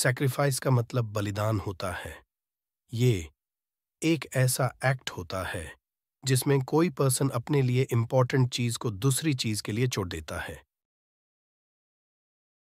sacrifice का मतलब बलिदान होता है ये एक ऐसा एक्ट होता है जिसमें कोई पर्सन अपने लिए इम्पॉर्टेंट चीज को दूसरी चीज के लिए छोड़ देता है